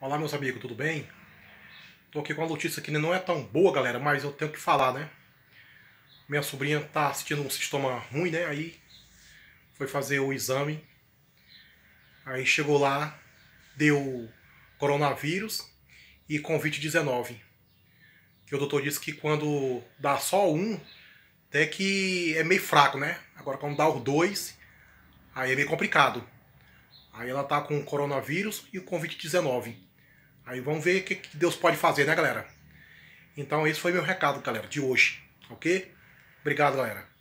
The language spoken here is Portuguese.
Olá meus amigos, tudo bem? Tô aqui com uma notícia que não é tão boa, galera, mas eu tenho que falar, né? Minha sobrinha tá sentindo um sintoma ruim, né? Aí foi fazer o exame. Aí chegou lá, deu coronavírus e Covid-19. Que o doutor disse que quando dá só um, até que é meio fraco, né? Agora quando dá os dois, aí é meio complicado. Aí ela tá com coronavírus e o Covid-19. Aí vamos ver o que, que Deus pode fazer, né, galera? Então esse foi meu recado, galera, de hoje, ok? Obrigado, galera.